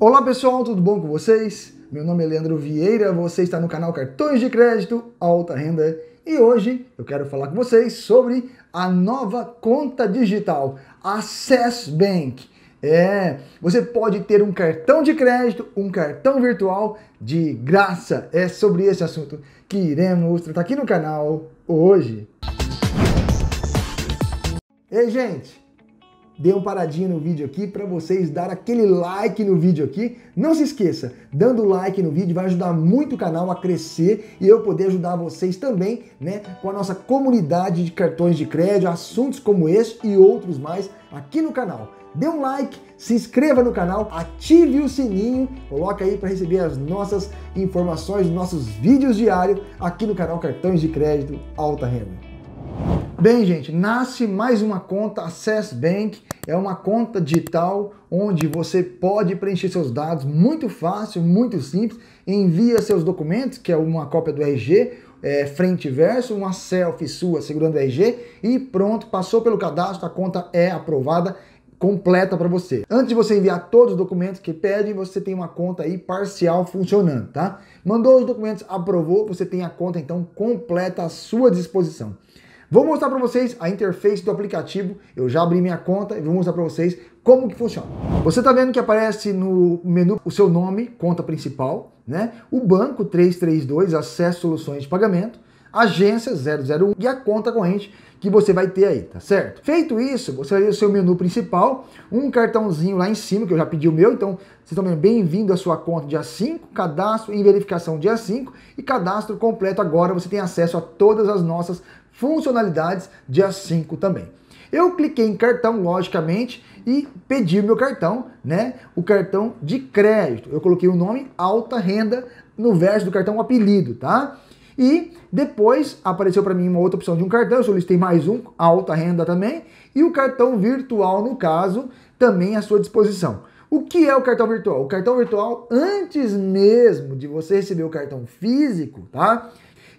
Olá pessoal, tudo bom com vocês? Meu nome é Leandro Vieira, você está no canal Cartões de Crédito Alta Renda e hoje eu quero falar com vocês sobre a nova conta digital, Access Bank. É, você pode ter um cartão de crédito, um cartão virtual de graça. É sobre esse assunto que iremos tratar aqui no canal hoje. Ei, gente, dê uma paradinha no vídeo aqui para vocês dar aquele like no vídeo aqui. Não se esqueça, dando like no vídeo vai ajudar muito o canal a crescer e eu poder ajudar vocês também, né, com a nossa comunidade de cartões de crédito, assuntos como esse e outros mais aqui no canal. Dê um like, se inscreva no canal, ative o sininho, coloca aí para receber as nossas informações, nossos vídeos diários aqui no canal Cartões de Crédito Alta Renda. Bem, gente, nasce mais uma conta Access Bank. É uma conta digital onde você pode preencher seus dados muito fácil, muito simples. Envia seus documentos, que é uma cópia do RG, é, frente e verso, uma selfie sua segurando o RG e pronto, passou pelo cadastro, a conta é aprovada completa para você. Antes de você enviar todos os documentos que pedem, você tem uma conta aí parcial funcionando, tá? Mandou os documentos, aprovou, você tem a conta então completa à sua disposição. Vou mostrar para vocês a interface do aplicativo. Eu já abri minha conta e vou mostrar para vocês como que funciona. Você está vendo que aparece no menu o seu nome, conta principal, né? O banco 332, acesso soluções de pagamento, agência 001 e a conta corrente que você vai ter aí, tá certo? Feito isso, você vai ter o seu menu principal, um cartãozinho lá em cima, que eu já pedi o meu, então vocês estão vendo, bem-vindo à sua conta dia 5, cadastro em verificação dia 5 e cadastro completo agora, você tem acesso a todas as nossas funcionalidades, dia 5 também. Eu cliquei em cartão, logicamente, e pedi o meu cartão, né? O cartão de crédito. Eu coloquei o nome alta renda no verso do cartão, o apelido, tá? E depois apareceu para mim uma outra opção de um cartão, eu solicitei mais um, alta renda também, e o cartão virtual, no caso, também à sua disposição. O que é o cartão virtual? O cartão virtual, antes mesmo de você receber o cartão físico, tá?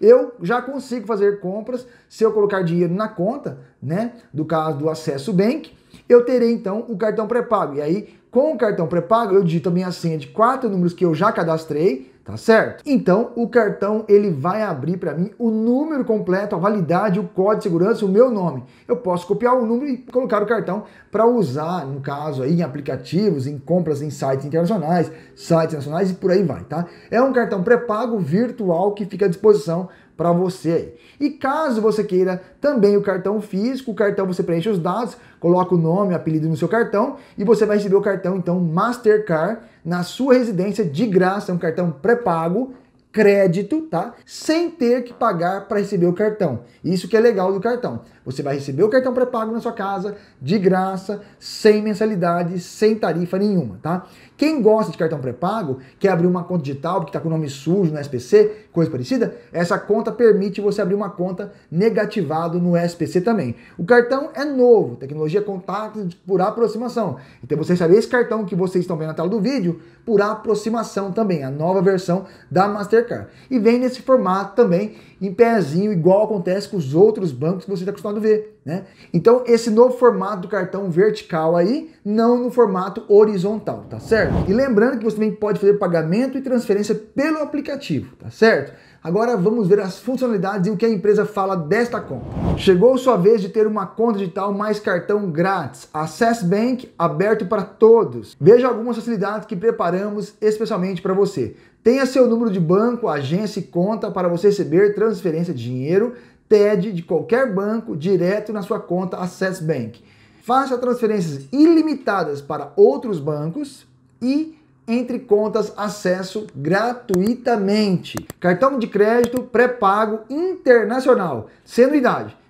eu já consigo fazer compras se eu colocar dinheiro na conta, né? Do caso do Acesso Bank, eu terei então o cartão pré-pago. E aí, com o cartão pré-pago, eu digito a minha senha de quatro números que eu já cadastrei, tá certo? Então, o cartão ele vai abrir para mim o número completo, a validade, o código de segurança, o meu nome. Eu posso copiar o número e colocar o cartão para usar, no caso aí, em aplicativos, em compras em sites internacionais, sites nacionais e por aí vai, tá? É um cartão pré-pago virtual que fica à disposição para você. E caso você queira também o cartão físico, o cartão você preenche os dados, coloca o nome, o apelido no seu cartão e você vai receber o cartão então Mastercard na sua residência de graça, é um cartão pré-pago crédito, tá? Sem ter que pagar para receber o cartão. Isso que é legal do cartão. Você vai receber o cartão pré-pago na sua casa, de graça, sem mensalidade, sem tarifa nenhuma, tá? Quem gosta de cartão pré-pago, quer abrir uma conta digital, porque está com o nome sujo no SPC, coisa parecida, essa conta permite você abrir uma conta negativado no SPC também. O cartão é novo, tecnologia contato por aproximação. Então você recebe esse cartão que vocês estão vendo na tela do vídeo por aproximação também, a nova versão da Mastercard e vem nesse formato também, em pezinho, igual acontece com os outros bancos que você está acostumado a ver, né? Então, esse novo formato do cartão vertical aí, não no formato horizontal, tá certo? E lembrando que você também pode fazer pagamento e transferência pelo aplicativo, tá certo? Agora vamos ver as funcionalidades e o que a empresa fala desta conta. Chegou sua vez de ter uma conta digital mais cartão grátis. Access Bank aberto para todos. Veja algumas facilidades que preparamos especialmente para você. Tenha seu número de banco, agência e conta para você receber transferência de dinheiro, TED, de qualquer banco, direto na sua conta Access Bank. Faça transferências ilimitadas para outros bancos e entre contas acesso gratuitamente. Cartão de crédito pré-pago internacional, sem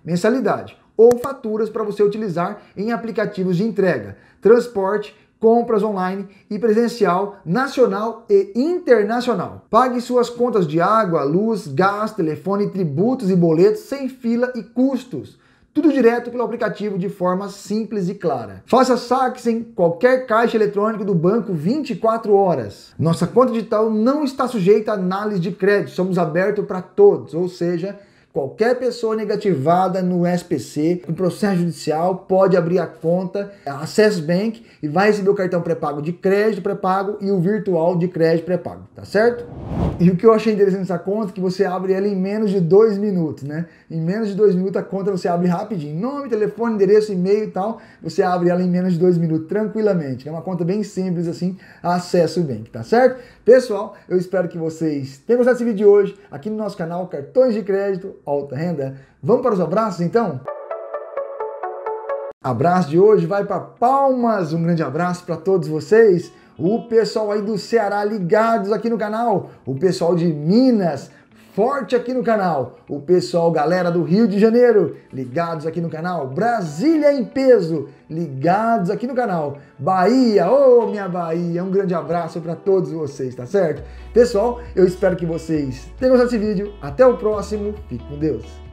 mensalidade ou faturas para você utilizar em aplicativos de entrega, transporte compras online e presencial, nacional e internacional. Pague suas contas de água, luz, gás, telefone, tributos e boletos sem fila e custos. Tudo direto pelo aplicativo de forma simples e clara. Faça saques em qualquer caixa eletrônico do banco 24 horas. Nossa conta digital não está sujeita a análise de crédito, somos abertos para todos, ou seja, Qualquer pessoa negativada no SPC, no processo judicial, pode abrir a conta Access Bank e vai receber o cartão pré-pago de crédito pré-pago e o virtual de crédito pré-pago, tá certo? E o que eu achei interessante nessa conta é que você abre ela em menos de dois minutos, né? Em menos de dois minutos a conta você abre rapidinho. Nome, telefone, endereço, e-mail e tal. Você abre ela em menos de dois minutos tranquilamente. É uma conta bem simples assim, acesso bank, tá certo? Pessoal, eu espero que vocês tenham gostado desse vídeo de hoje aqui no nosso canal Cartões de Crédito alta renda. Vamos para os abraços então? Abraço de hoje vai para Palmas. Um grande abraço para todos vocês. O pessoal aí do Ceará ligados aqui no canal, o pessoal de Minas, forte aqui no canal. O pessoal, galera do Rio de Janeiro, ligados aqui no canal. Brasília em peso, ligados aqui no canal. Bahia, ô oh, minha Bahia, um grande abraço para todos vocês, tá certo? Pessoal, eu espero que vocês tenham gostado desse vídeo. Até o próximo, fique com Deus.